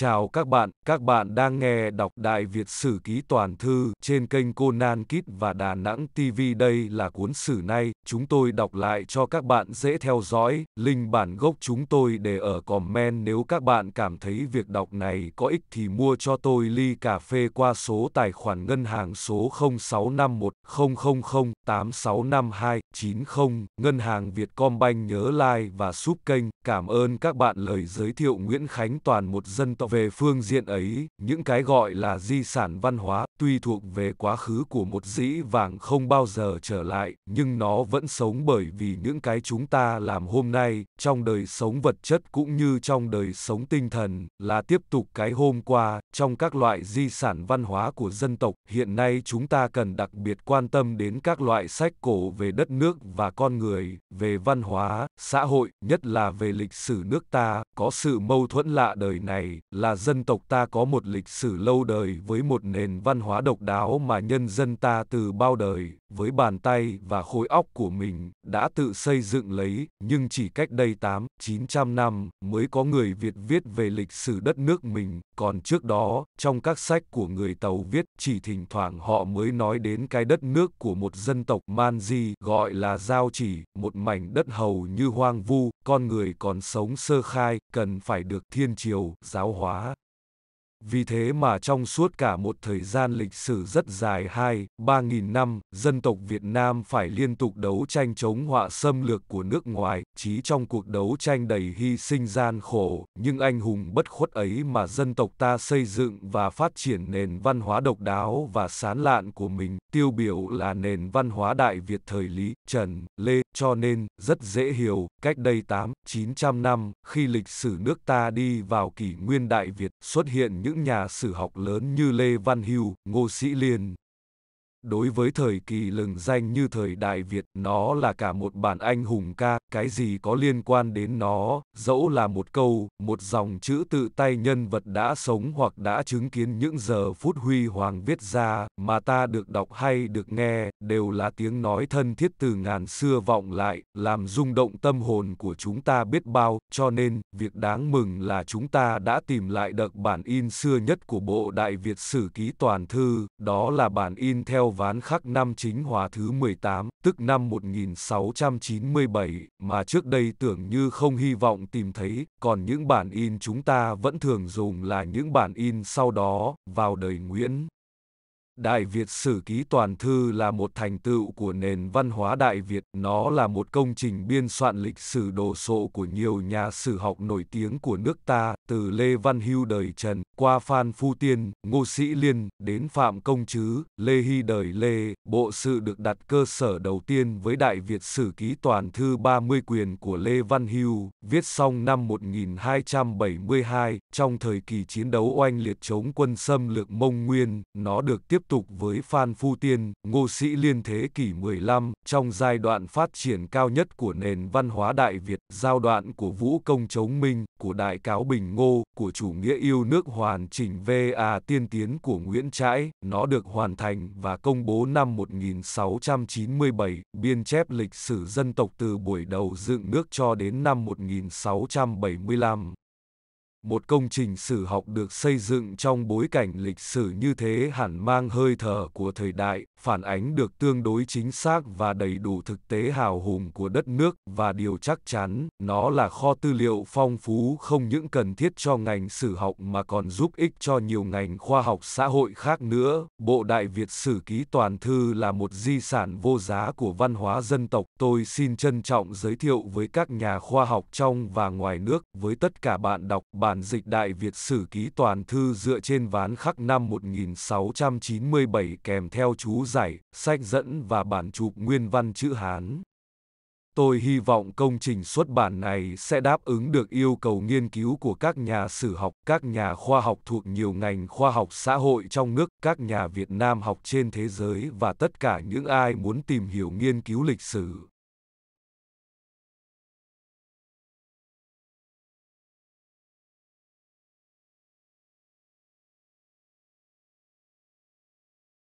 Chào các bạn, các bạn đang nghe đọc Đại Việt Sử Ký Toàn Thư trên kênh Conan Kit và Đà Nẵng TV. Đây là cuốn sử này, chúng tôi đọc lại cho các bạn dễ theo dõi. Link bản gốc chúng tôi để ở comment nếu các bạn cảm thấy việc đọc này có ích thì mua cho tôi ly cà phê qua số tài khoản ngân hàng số 0651 000 ngân hàng Vietcombank nhớ like và sub kênh Cảm ơn các bạn lời giới thiệu Nguyễn Khánh Toàn một dân tộc về phương diện ấy, những cái gọi là di sản văn hóa tuy thuộc về quá khứ của một dĩ vàng không bao giờ trở lại, nhưng nó vẫn sống bởi vì những cái chúng ta làm hôm nay, trong đời sống vật chất cũng như trong đời sống tinh thần, là tiếp tục cái hôm qua, trong các loại di sản văn hóa của dân tộc, hiện nay chúng ta cần đặc biệt quan tâm đến các loại sách cổ về đất nước và con người, về văn hóa, xã hội, nhất là về lịch sử nước ta, có sự mâu thuẫn lạ đời này, là dân tộc ta có một lịch sử lâu đời với một nền văn hóa độc đáo mà nhân dân ta từ bao đời, với bàn tay và khối óc của mình, đã tự xây dựng lấy, nhưng chỉ cách đây 8, 900 năm mới có người Việt viết về lịch sử đất nước mình, còn trước đó, trong các sách của người Tàu viết, chỉ thỉnh thoảng họ mới nói đến cái đất nước của một dân tộc man di gọi là Giao Chỉ, một mảnh đất hầu như hoang vu, con người còn sống sơ khai, cần phải được thiên triều, giáo hóa. Vì thế mà trong suốt cả một thời gian lịch sử rất dài 2, 3 nghìn năm, dân tộc Việt Nam phải liên tục đấu tranh chống họa xâm lược của nước ngoài, chí trong cuộc đấu tranh đầy hy sinh gian khổ, nhưng anh hùng bất khuất ấy mà dân tộc ta xây dựng và phát triển nền văn hóa độc đáo và sán lạn của mình, tiêu biểu là nền văn hóa Đại Việt thời Lý, Trần, Lê, cho nên, rất dễ hiểu, cách đây 8, 900 năm, khi lịch sử nước ta đi vào kỷ nguyên Đại Việt, xuất hiện những nhà sử học lớn như Lê Văn Hưu, Ngô Sĩ Liên. Đối với thời kỳ lừng danh như thời Đại Việt, nó là cả một bản anh hùng ca, cái gì có liên quan đến nó, dẫu là một câu, một dòng chữ tự tay nhân vật đã sống hoặc đã chứng kiến những giờ phút huy hoàng viết ra, mà ta được đọc hay được nghe, đều là tiếng nói thân thiết từ ngàn xưa vọng lại, làm rung động tâm hồn của chúng ta biết bao, cho nên, việc đáng mừng là chúng ta đã tìm lại được bản in xưa nhất của bộ Đại Việt Sử Ký Toàn Thư, đó là bản in theo ván khắc năm chính hòa thứ 18, tức năm 1697, mà trước đây tưởng như không hy vọng tìm thấy, còn những bản in chúng ta vẫn thường dùng là những bản in sau đó, vào đời Nguyễn. Đại Việt Sử Ký Toàn Thư là một thành tựu của nền văn hóa Đại Việt. Nó là một công trình biên soạn lịch sử đồ sộ của nhiều nhà sử học nổi tiếng của nước ta, từ Lê Văn Hưu đời Trần, qua Phan Phu Tiên, Ngô Sĩ Liên, đến Phạm Công Trứ, Lê Hy đời Lê. Bộ sự được đặt cơ sở đầu tiên với Đại Việt Sử Ký Toàn Thư 30 quyền của Lê Văn Hưu, viết xong năm 1272, trong thời kỳ chiến đấu oanh liệt chống quân xâm lược Mông Nguyên, nó được tiếp tục với Phan Phu Tiên, ngô sĩ liên thế kỷ 15, trong giai đoạn phát triển cao nhất của nền văn hóa Đại Việt, giai đoạn của vũ công chống minh, của đại cáo bình ngô, của chủ nghĩa yêu nước hoàn chỉnh VA tiên tiến của Nguyễn Trãi, nó được hoàn thành và công bố năm 1697, biên chép lịch sử dân tộc từ buổi đầu dựng nước cho đến năm 1675 một công trình sử học được xây dựng trong bối cảnh lịch sử như thế hẳn mang hơi thở của thời đại, phản ánh được tương đối chính xác và đầy đủ thực tế hào hùng của đất nước và điều chắc chắn, nó là kho tư liệu phong phú không những cần thiết cho ngành sử học mà còn giúp ích cho nhiều ngành khoa học xã hội khác nữa. Bộ Đại Việt Sử Ký Toàn Thư là một di sản vô giá của văn hóa dân tộc. Tôi xin trân trọng giới thiệu với các nhà khoa học trong và ngoài nước, với tất cả bạn đọc, bạn bản dịch Đại Việt Sử Ký Toàn Thư dựa trên ván khắc năm 1697 kèm theo chú giải, sách dẫn và bản chụp nguyên văn chữ Hán. Tôi hy vọng công trình xuất bản này sẽ đáp ứng được yêu cầu nghiên cứu của các nhà sử học, các nhà khoa học thuộc nhiều ngành khoa học xã hội trong nước, các nhà Việt Nam học trên thế giới và tất cả những ai muốn tìm hiểu nghiên cứu lịch sử.